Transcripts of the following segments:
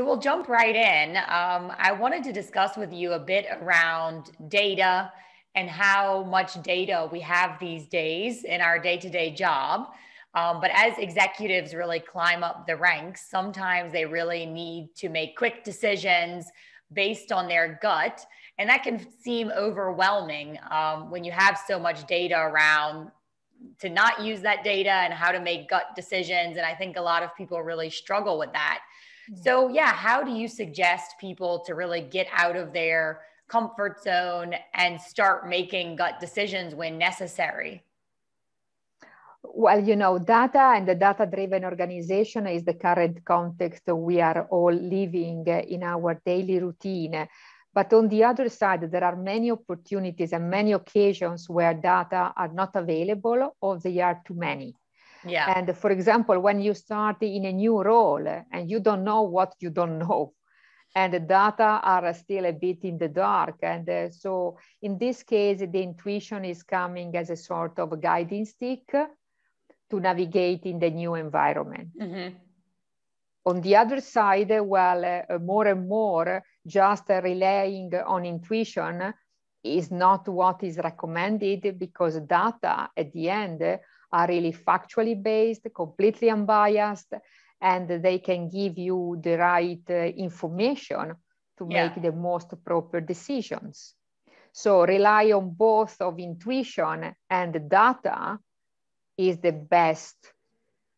So we'll jump right in. Um, I wanted to discuss with you a bit around data and how much data we have these days in our day to day job. Um, but as executives really climb up the ranks, sometimes they really need to make quick decisions based on their gut. And that can seem overwhelming um, when you have so much data around to not use that data and how to make gut decisions. And I think a lot of people really struggle with that. Mm-hmm. So, yeah, how do you suggest people to really get out of their comfort zone and start making gut decisions when necessary? Well, you know, data and the data driven organization is the current context we are all living in our daily routine. But on the other side, there are many opportunities and many occasions where data are not available or they are too many. Yeah. And for example, when you start in a new role and you don't know what you don't know, and the data are still a bit in the dark. And uh, so in this case, the intuition is coming as a sort of guiding stick to navigate in the new environment. Mm-hmm. On the other side, well, uh, more and more just relying on intuition is not what is recommended because data at the end are really factually based, completely unbiased, and they can give you the right uh, information to yeah. make the most proper decisions. So rely on both of intuition and data is the best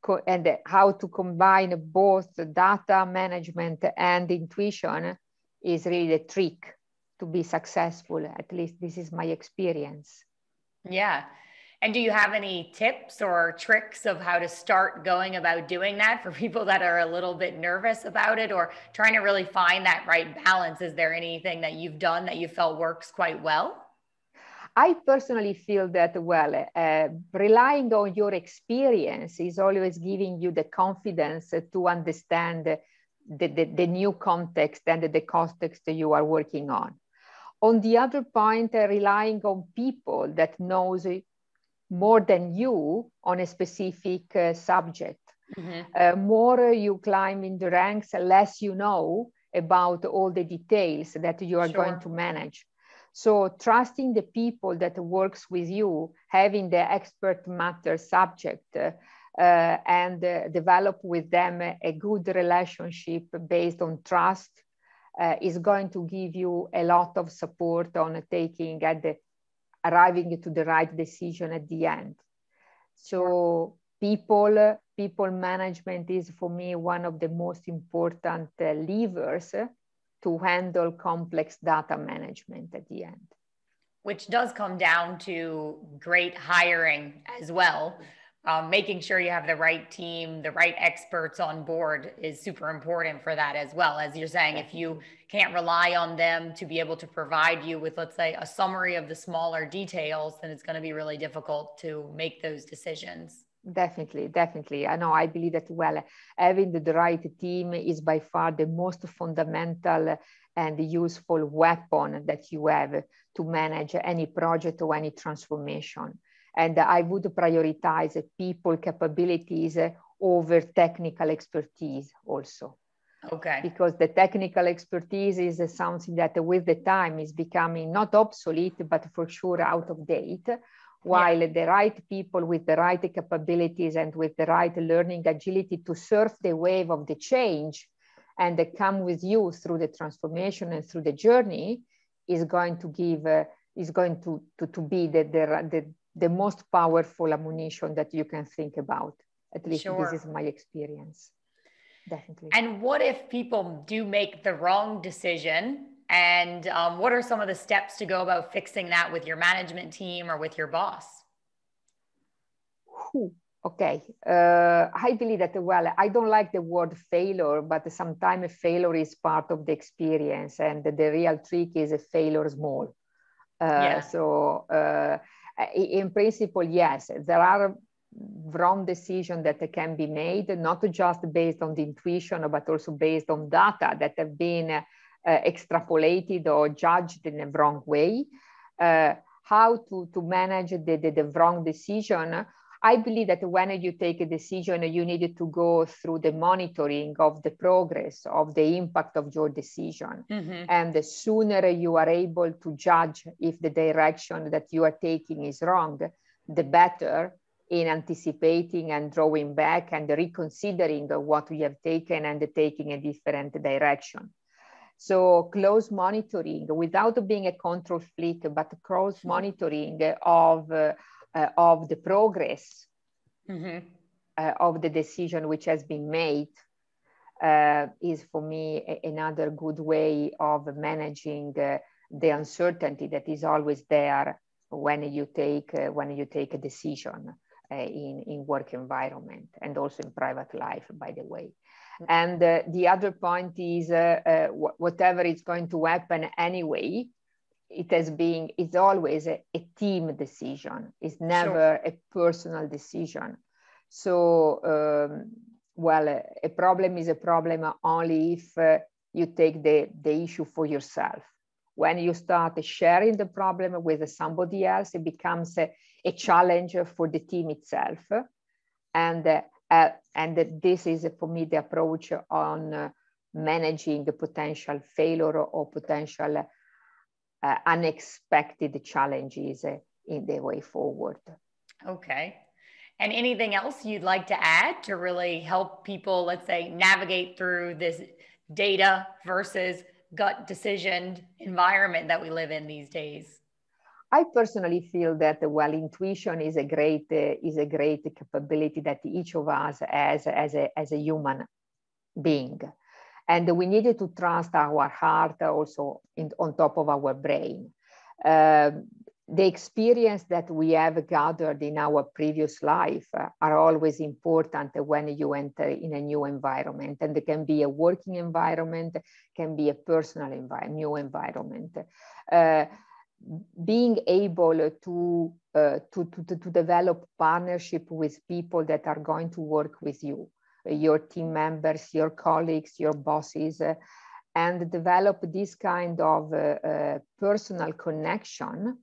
co- and how to combine both data management and intuition is really the trick to be successful. At least this is my experience. Yeah. And do you have any tips or tricks of how to start going about doing that for people that are a little bit nervous about it or trying to really find that right balance? Is there anything that you've done that you felt works quite well? I personally feel that, well, uh, relying on your experience is always giving you the confidence to understand the, the, the new context and the context you are working on. On the other point, uh, relying on people that knows more than you on a specific uh, subject. Mm-hmm. Uh, more you climb in the ranks, less you know about all the details that you are sure. going to manage. So trusting the people that works with you, having the expert matter subject, uh, and uh, develop with them a, a, good relationship based on trust uh, is going to give you a lot of support on taking at the arriving to the right decision at the end. So people, people management is for me one of the most important uh, levers to handle complex data management at the end. Which does come down to great hiring as well um, making sure you have the right team, the right experts on board is super important for that as well. As you're saying, if you can't rely on them to be able to provide you with, let's say, a summary of the smaller details, then it's going to be really difficult to make those decisions. Definitely, definitely. I know I believe that well, having the right team is by far the most fundamental and useful weapon that you have to manage any project or any transformation and I would prioritize people capabilities over technical expertise also. Okay. Because the technical expertise is something that with the time is becoming not obsolete, but for sure out of date. While yeah. the right people with the right capabilities and with the right learning agility to surf the wave of the change and come with you through the transformation and through the journey is going to give, uh, is going to, to, to be the, the, the, the most powerful ammunition that you can think about. At least sure. this is my experience. Definitely. And what if people do make the wrong decision? And um, what are some of the steps to go about fixing that with your management team or with your boss? okay. Uh, I believe that, well, I don't like the word failure, but sometimes failure is part of the experience. And the, the real trick is a failure small. Uh, yeah. So, uh, in principle, yes, there are wrong decisions that can be made, not just based on the intuition, but also based on data that have been uh, extrapolated or judged in a wrong way. Uh, how to, to manage the, the, the, wrong decision I believe that when you take a decision, you need to go through the monitoring of the progress of the impact of your decision. Mm-hmm. And the sooner you are able to judge if the direction that you are taking is wrong, the better in anticipating and drawing back and reconsidering what we have taken and taking a different direction. So close monitoring without being a control freak, but close mm-hmm. monitoring of uh, uh, of the progress mm-hmm. uh, of the decision which has been made uh, is for me a- another good way of managing uh, the uncertainty that is always there when you take uh, when you take a decision uh, in in work environment and also in private life by the way and the other point is whatever is going to happen anyway it has been it's always a, a team decision it's never sure. a personal decision so um, well a, a, problem is a problem only if uh, you take the, the issue for yourself when you start sharing the problem with somebody else it becomes a, a challenge for the team itself and uh, uh, and this is for me the approach on uh, managing the potential failure or potential uh, unexpected challenges in the way forward. Okay. And anything else you'd like to add to really help people, let's say, navigate through this data versus gut decision environment that we live in these days? I personally feel that well, intuition is a great uh, is a great capability that each of us as as a as a human being. And we needed to trust our heart also in, on top of our brain. Uh, the experience that we have gathered in our previous life are always important when you enter in a new environment and it can be a working environment can be a personal envi- new environment uh, being able to, uh, to, to, to develop partnership with people that are going to work with you your team members, your colleagues, your bosses, uh, and develop this kind of uh, uh personal connection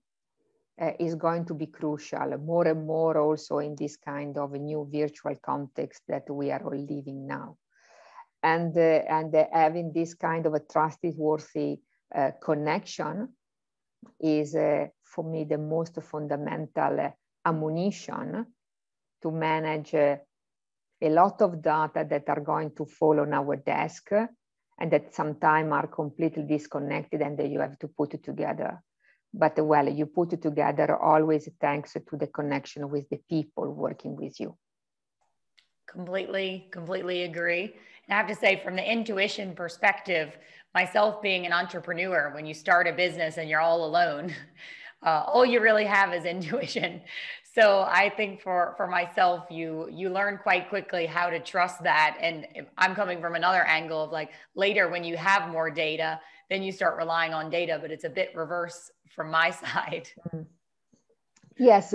uh, is going to be crucial more and more also in this kind of new virtual context that we are all living now. And, uh, and having this kind of a trustworthy connection is for me the most fundamental ammunition to manage a lot of data that are going to fall on our desk and that sometimes are completely disconnected and that you have to put it together. But well, you put it together always thanks to the connection with the people working with you. Completely, completely agree. And I have to say, from the intuition perspective, myself being an entrepreneur, when you start a business and you're all alone, uh, all you really have is intuition so i think for for myself you you learn quite quickly how to trust that and i'm coming from another angle of like later when you have more data then you start relying on data but it's a bit reverse from my side mm. yes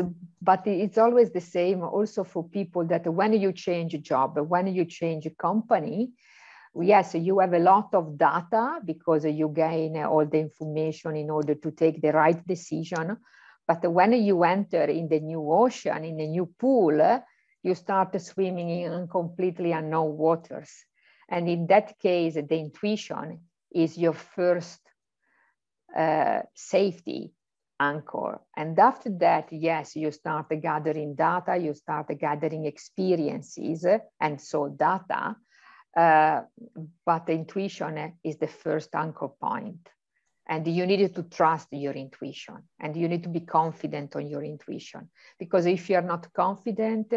but it's always the same also for people that when you change a job when you change a company yes, you have a lot of data because you gain all the information in order to take the right decision. But when you enter in the new ocean, in a new pool, you start swimming in completely unknown waters. And in that case, the intuition is your first uh, safety anchor. And after that, yes, you start gathering data, you start gathering experiences, and so data. Uh, but intuition is the first anchor point and you need to trust your intuition and you need to be confident on your intuition because if you're not confident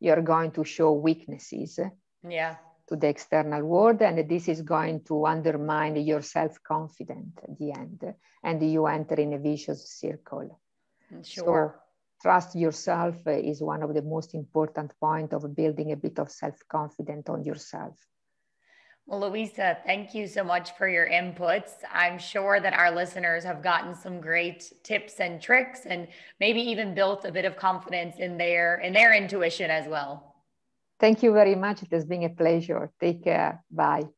you're going to show weaknesses yeah to the external world and this is going to undermine your self-confidence at the end and you enter in a vicious circle sure so, trust yourself is one of the most important point of building a bit of self-confidence on yourself well, Louisa, thank you so much for your inputs. I'm sure that our listeners have gotten some great tips and tricks and maybe even built a bit of confidence in their in their intuition as well. Thank you very much. It has been a pleasure. Take care. Bye.